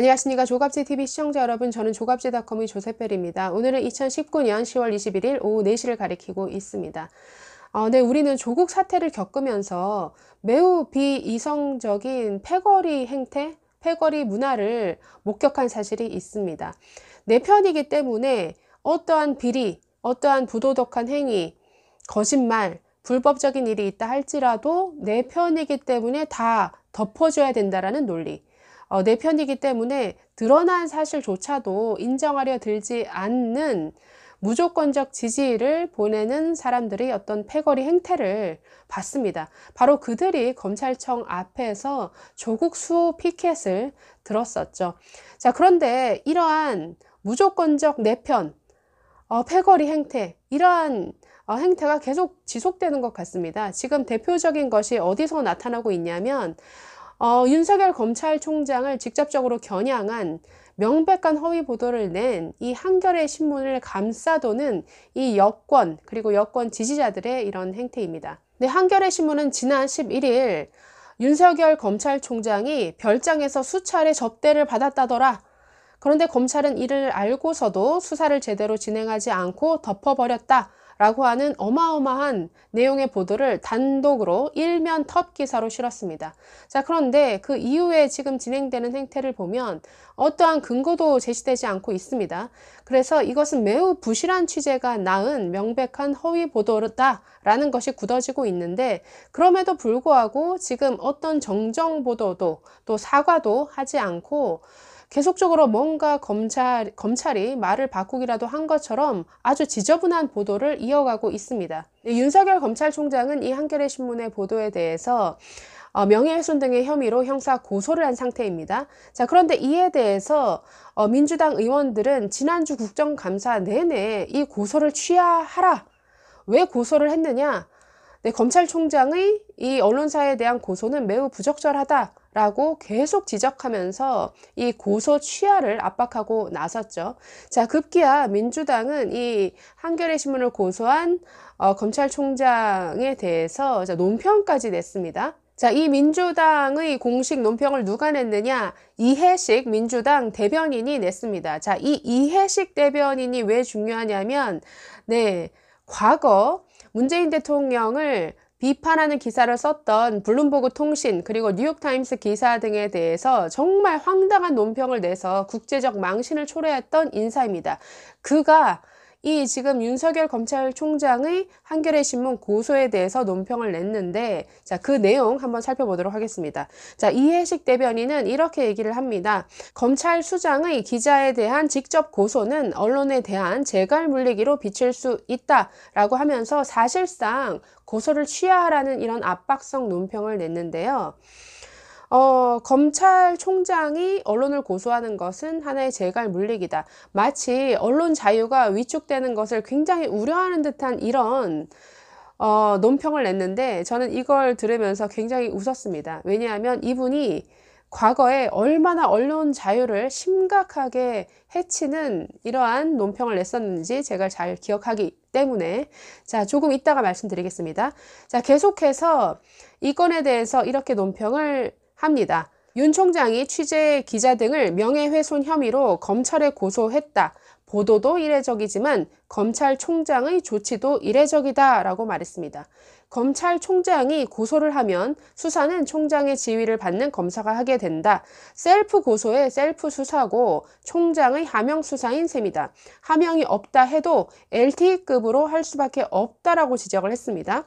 안녕하십니까 조갑지TV 시청자 여러분 저는 조갑지닷컴의 조세별입니다. 오늘은 2019년 10월 21일 오후 4시를 가리키고 있습니다. 어, 네, 우리는 조국 사태를 겪으면서 매우 비이성적인 패거리 행태, 패거리 문화를 목격한 사실이 있습니다. 내 편이기 때문에 어떠한 비리, 어떠한 부도덕한 행위, 거짓말, 불법적인 일이 있다 할지라도 내 편이기 때문에 다 덮어줘야 된다라는 논리. 어, 내 편이기 때문에 드러난 사실조차도 인정하려 들지 않는 무조건적 지지를 보내는 사람들의 어떤 패거리 행태를 봤습니다. 바로 그들이 검찰청 앞에서 조국 수호 피켓을 들었었죠. 자, 그런데 이러한 무조건적 내편, 어, 패거리 행태, 이러한 어, 행태가 계속 지속되는 것 같습니다. 지금 대표적인 것이 어디서 나타나고 있냐면, 어, 윤석열 검찰총장을 직접적으로 겨냥한 명백한 허위 보도를 낸 이 한겨레 신문을 감싸도는 이 여권 그리고 여권 지지자들의 이런 행태입니다. 네, 한겨레 신문은 지난 11일 윤석열 검찰총장이 별장에서 수차례 접대를 받았다더라. 그런데 검찰은 이를 알고서도 수사를 제대로 진행하지 않고 덮어버렸다. 라고 하는 어마어마한 내용의 보도를 단독으로 일면 톱 기사로 실었습니다. 자, 그런데 그 이후에 지금 진행되는 행태를 보면 어떠한 근거도 제시되지 않고 있습니다. 그래서 이것은 매우 부실한 취재가 낳은 명백한 허위 보도다라는 것이 굳어지고 있는데 그럼에도 불구하고 지금 어떤 정정 보도도 또 사과도 하지 않고 계속적으로 뭔가 검찰, 검찰이 말을 바꾸기라도 한 것처럼 아주 지저분한 보도를 이어가고 있습니다. 윤석열 검찰총장은 이 한겨레 신문의 보도에 대해서 어, 명예훼손 등의 혐의로 형사 고소를 한 상태입니다. 자, 그런데 이에 대해서 어, 민주당 의원들은 지난주 국정감사 내내 이 고소를 취하하라. 왜 고소를 했느냐? 네, 검찰총장의 이 언론사에 대한 고소는 매우 부적절하다. 라고 계속 지적하면서 이 고소 취하를 압박하고 나섰죠. 자, 급기야 민주당은 이 한겨레 신문을 고소한 어, 검찰총장에 대해서 자, 논평까지 냈습니다. 자, 이 민주당의 공식 논평을 누가 냈느냐? 이해식 민주당 대변인이 냈습니다. 자, 이 이해식 대변인이 왜 중요하냐면, 네, 과거 문재인 대통령을 비판하는 기사를 썼던 블룸버그 통신 그리고 뉴욕타임스 기사 등에 대해서 정말 황당한 논평을 내서 국제적 망신을 초래했던 인사입니다. 그가 이 지금 윤석열 검찰총장의 한겨레 신문 고소에 대해서 논평을 냈는데 자, 그 내용 한번 살펴보도록 하겠습니다. 자, 이해식 대변인은 이렇게 얘기를 합니다. 검찰 수장의 기자에 대한 직접 고소는 언론에 대한 재갈 물리기로 비칠 수 있다라고 하면서 사실상 고소를 취하하라는 이런 압박성 논평을 냈는데요. 어, 검찰총장이 언론을 고소하는 것은 하나의 재갈 물리기다. 마치 언론 자유가 위축되는 것을 굉장히 우려하는 듯한 이런 어, 논평을 냈는데 저는 이걸 들으면서 굉장히 웃었습니다. 왜냐하면 이분이 과거에 얼마나 언론 자유를 심각하게 해치는 이러한 논평을 냈었는지 제가 잘 기억하기 때문에 자 조금 이따가 말씀드리겠습니다. 자 계속해서 이 건에 대해서 이렇게 논평을 합니다. 윤 총장이 취재 기자 등을 명예훼손 혐의로 검찰에 고소했다. 보도도 이례적이지만 검찰총장의 조치도 이례적이다라고 말했습니다. 검찰총장이 고소를 하면 수사는 총장의 지휘를 받는 검사가 하게 된다. 셀프 고소에 셀프 수사고 총장의 하명 수사인 셈이다. 하명이 없다 해도 LTE급으로 할 수밖에 없다라고 지적을 했습니다.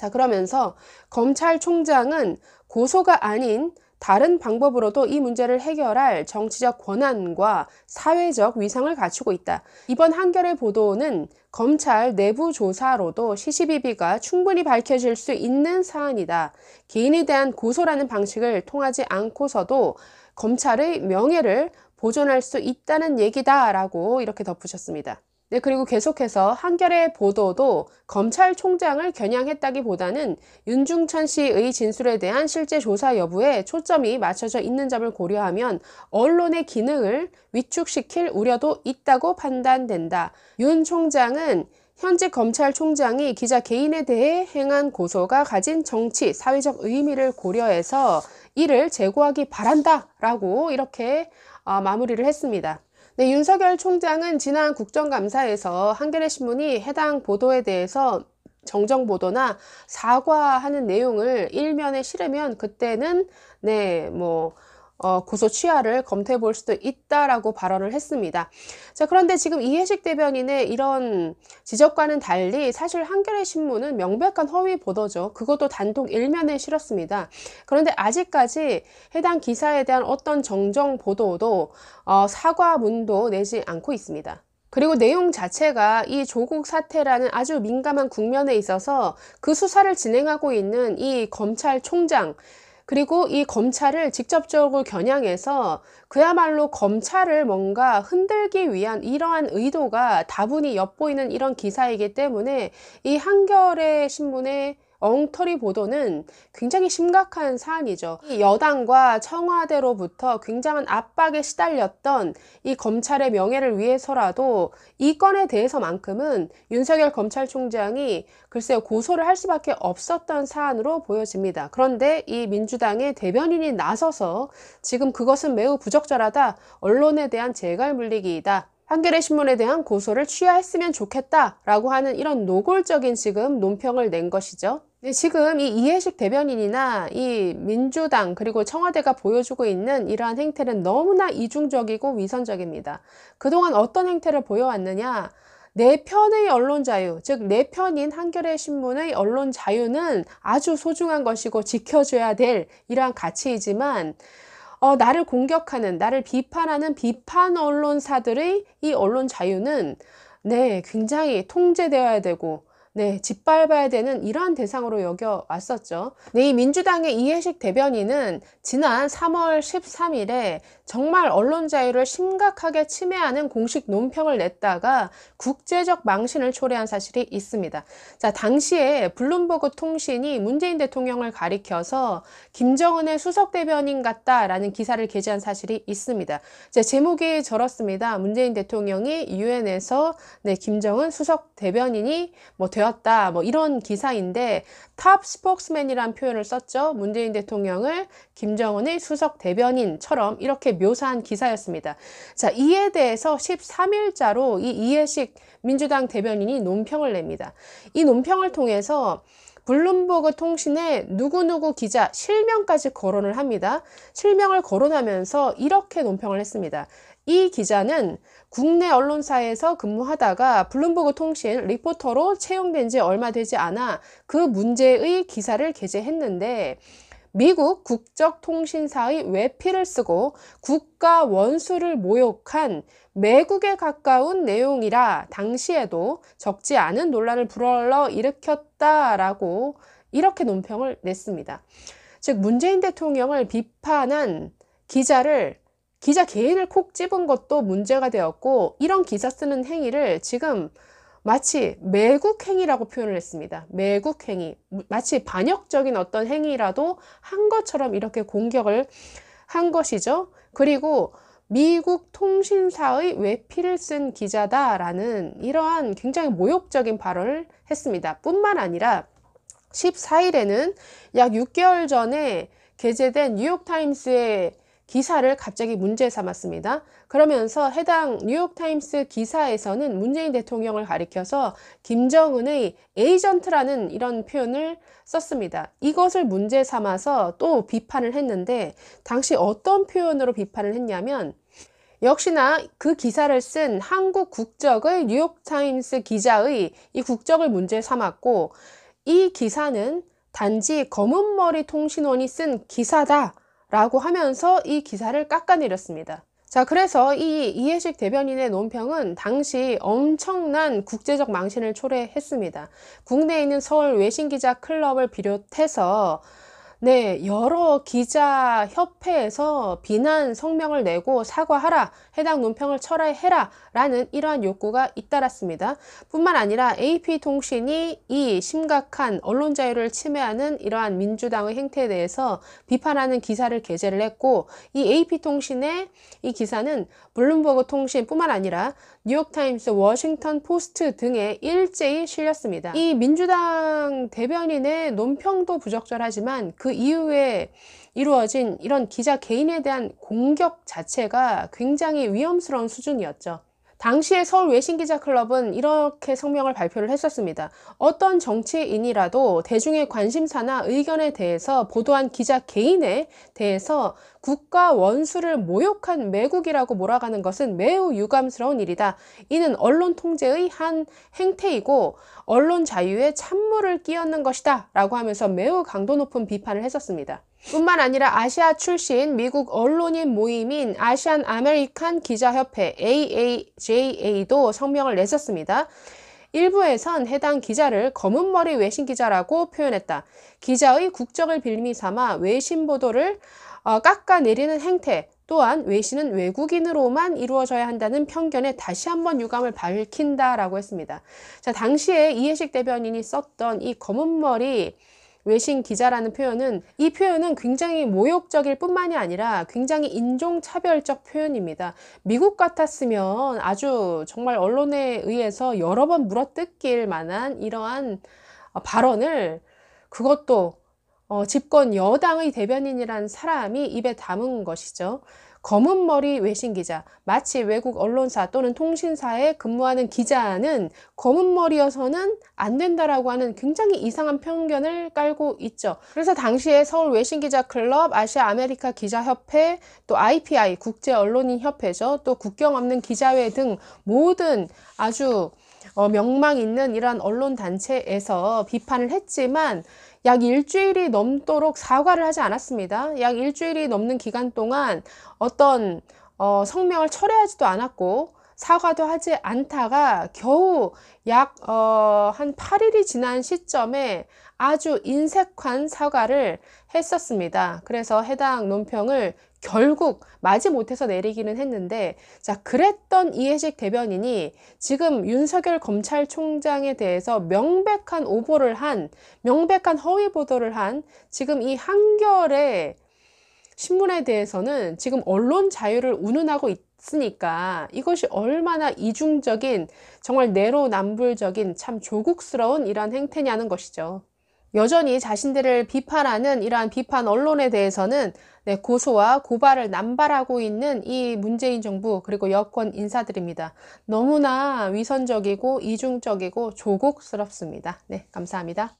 자, 그러면서 검찰총장은 고소가 아닌 다른 방법으로도 이 문제를 해결할 정치적 권한과 사회적 위상을 갖추고 있다. 이번 한겨레 보도는 검찰 내부 조사로도 시시비비가 충분히 밝혀질 수 있는 사안이다. 개인에 대한 고소라는 방식을 통하지 않고서도 검찰의 명예를 보존할 수 있다는 얘기다라고 이렇게 덧붙였습니다. 네, 그리고 계속해서 한겨레 보도도 검찰총장을 겨냥했다기보다는 윤중천 씨의 진술에 대한 실제 조사 여부에 초점이 맞춰져 있는 점을 고려하면 언론의 기능을 위축시킬 우려도 있다고 판단된다. 윤 총장은 현직 검찰총장이 기자 개인에 대해 행한 고소가 가진 정치, 사회적 의미를 고려해서 이를 제고하기 바란다라고 이렇게 아, 마무리를 했습니다. 네, 윤석열 총장은 지난 국정감사에서 한겨레신문이 해당 보도에 대해서 정정 보도나 사과하는 내용을 일면에 실으면 그때는 네뭐 어, 고소 취하를 검토해 볼 수도 있다라고 발언을 했습니다. 자, 그런데 지금 이해식 대변인의 이런 지적과는 달리 사실 한겨레 신문은 명백한 허위 보도죠. 그것도 단독 일면에 실었습니다. 그런데 아직까지 해당 기사에 대한 어떤 정정 보도도 어, 사과문도 내지 않고 있습니다. 그리고 내용 자체가 이 조국 사태라는 아주 민감한 국면에 있어서 그 수사를 진행하고 있는 이 검찰총장 그리고 이 검찰을 직접적으로 겨냥해서 그야말로 검찰을 뭔가 흔들기 위한 이러한 의도가 다분히 엿보이는 이런 기사이기 때문에 이 한겨레 신문의 엉터리 보도는 굉장히 심각한 사안이죠. 여당과 청와대로부터 굉장한 압박에 시달렸던 이 검찰의 명예를 위해서라도 이 건에 대해서만큼은 윤석열 검찰총장이 글쎄 요 고소를 할 수밖에 없었던 사안으로 보여집니다. 그런데 이 민주당의 대변인이 나서서 지금 그것은 매우 부적절하다. 언론에 대한 재갈 물리기이다. 한겨레 신문에 대한 고소를 취하했으면 좋겠다라고 하는 이런 노골적인 지금 논평을 낸 것이죠. 네, 지금 이 이해식 대변인이나 이 민주당 그리고 청와대가 보여주고 있는 이러한 행태는 너무나 이중적이고 위선적입니다. 그동안 어떤 행태를 보여왔느냐? 내 네 편의 언론 자유, 즉내 네 편인 한겨레 신문의 언론 자유는 아주 소중한 것이고 지켜줘야 될 이러한 가치이지만 어, 나를 공격하는, 나를 비판하는 비판 언론사들의 이 언론 자유는 네, 굉장히 통제되어야 되고 네, 짓밟아야 되는 이러한 대상으로 여겨 왔었죠. 네, 이 민주당의 이해식 대변인은 지난 3월 13일에 정말 언론 자유를 심각하게 침해하는 공식 논평을 냈다가 국제적 망신을 초래한 사실이 있습니다. 자, 당시에 블룸버그 통신이 문재인 대통령을 가리켜서 김정은의 수석 대변인 같다라는 기사를 게재한 사실이 있습니다. 자, 제목이 저렇습니다. 문재인 대통령이 유엔에서 네, 김정은 수석 대변인이 뭐 되었 되었다. 뭐 이런 기사인데 탑 스포크스맨이란 표현을 썼죠. 문재인 대통령을 김정은의 수석 대변인처럼 이렇게 묘사한 기사였습니다. 자, 이에 대해서 13일자로 이 이해식 민주당 대변인이 논평을 냅니다. 이 논평을 통해서 블룸버그 통신의 누구누구 기자 실명까지 거론을 합니다. 실명을 거론하면서 이렇게 논평을 했습니다. 이 기자는 국내 언론사에서 근무하다가 블룸버그 통신 리포터로 채용된 지 얼마 되지 않아 그 문제의 기사를 게재했는데 미국 국적통신사의 외피를 쓰고 국가 원수를 모욕한 매국에 가까운 내용이라 당시에도 적지 않은 논란을 불러 일으켰다라고 이렇게 논평을 냈습니다. 즉 문재인 대통령을 비판한 기자를 기자 개인을 콕찝은 것도 문제가 되었고 이런 기사 쓰는 행위를 지금 마치 매국행위라고 표현을 했습니다. 매국행위. 마치 반역적인 어떤 행위라도 한 것처럼 이렇게 공격을 한 것이죠. 그리고 미국 통신사의 외피를 쓴 기자다라는 이러한 굉장히 모욕적인 발언을 했습니다. 뿐만 아니라 14일에는 약 6개월 전에 게재된 뉴욕타임스의 기사를 갑자기 문제 삼았습니다. 그러면서 해당 뉴욕타임스 기사에서는 문재인 대통령을 가리켜서 김정은의 에이전트라는 이런 표현을 썼습니다. 이것을 문제 삼아서 또 비판을 했는데 당시 어떤 표현으로 비판을 했냐면 역시나 그 기사를 쓴 한국 국적의 뉴욕타임스 기자의 이 국적을 문제 삼았고 이 기사는 단지 검은머리 통신원이 쓴 기사다 라고 하면서 이 기사를 깎아내렸습니다. 자 그래서 이 이해식 대변인의 논평은 당시 엄청난 국제적 망신을 초래했습니다. 국내에 있는 서울 외신기자 클럽을 비롯해서 네, 여러 기자 협회에서 비난 성명을 내고 사과하라, 해당 논평을 철회해라 라는 이러한 욕구가 잇따랐습니다. 뿐만 아니라 AP통신이 이 심각한 언론 자유를 침해하는 이러한 민주당의 행태에 대해서 비판하는 기사를 게재를 했고 이 AP통신의 이 기사는 블룸버그 통신뿐만 아니라 뉴욕타임스, 워싱턴 포스트 등에 일제히 실렸습니다. 이 민주당 대변인의 논평도 부적절하지만 그 이후에 이루어진 이런 기자 개인에 대한 공격 자체가 굉장히 위험스러운 수준이었죠. 당시에 서울 외신기자클럽은 이렇게 성명을 발표를 했었습니다. 어떤 정치인이라도 대중의 관심사나 의견에 대해서 보도한 기자 개인에 대해서 국가 원수를 모욕한 매국이라고 몰아가는 것은 매우 유감스러운 일이다. 이는 언론 통제의 한 행태이고 언론 자유에 찬물을 끼얹는 것이다. 라고 하면서 매우 강도 높은 비판을 했었습니다. 뿐만 아니라 아시아 출신 미국 언론인 모임인 아시안 아메리칸 기자협회 AAJA도 성명을 냈었습니다. 일부에선 해당 기자를 검은머리 외신 기자라고 표현했다. 기자의 국적을 빌미 삼아 외신 보도를 어, 깎아내리는 행태 또한 외신은 외국인으로만 이루어져야 한다는 편견에 다시 한번 유감을 밝힌다라고 했습니다. 자, 당시에 이해식 대변인이 썼던 이 검은머리 외신 기자라는 표현은 이 표현은 굉장히 모욕적일 뿐만이 아니라 굉장히 인종차별적 표현입니다. 미국 같았으면 아주 정말 언론에 의해서 여러 번 물어뜯길 만한 이러한 어, 발언을 그것도 어, 집권 여당의 대변인이란 사람이 입에 담은 것이죠. 검은 머리 외신 기자, 마치 외국 언론사 또는 통신사에 근무하는 기자는 검은 머리여서는 안 된다라고 하는 굉장히 이상한 편견을 깔고 있죠. 그래서 당시에 서울 외신 기자 클럽, 아시아 아메리카 기자협회, 또 IPI 국제 언론인 협회죠. 또 국경 없는 기자회 등 모든 아주 어, 명망 있는 이러한 언론 단체에서 비판을 했지만 약 일주일이 넘도록 사과를 하지 않았습니다. 약 일주일이 넘는 기간 동안 어떤 어, 성명을 철회하지도 않았고 사과도 하지 않다가 겨우 약한 어, 8일이 지난 시점에 아주 인색한 사과를 했었습니다. 그래서 해당 논평을 결국 맞이 못해서 내리기는 했는데 자 그랬던 이해식 대변인이 지금 윤석열 검찰총장에 대해서 명백한 오보를 한 명백한 허위 보도를 한 지금 이 한결의 신문에 대해서는 지금 언론 자유를 운운하고 있으니까 이것이 얼마나 이중적인 정말 내로남불적인 참 조국스러운 이런 행태냐는 것이죠. 여전히 자신들을 비판하는 이러한 비판 언론에 대해서는 네, 고소와 고발을 남발하고 있는 이 문재인 정부 그리고 여권 인사들입니다. 너무나 위선적이고 이중적이고 조국스럽습니다. 네, 감사합니다.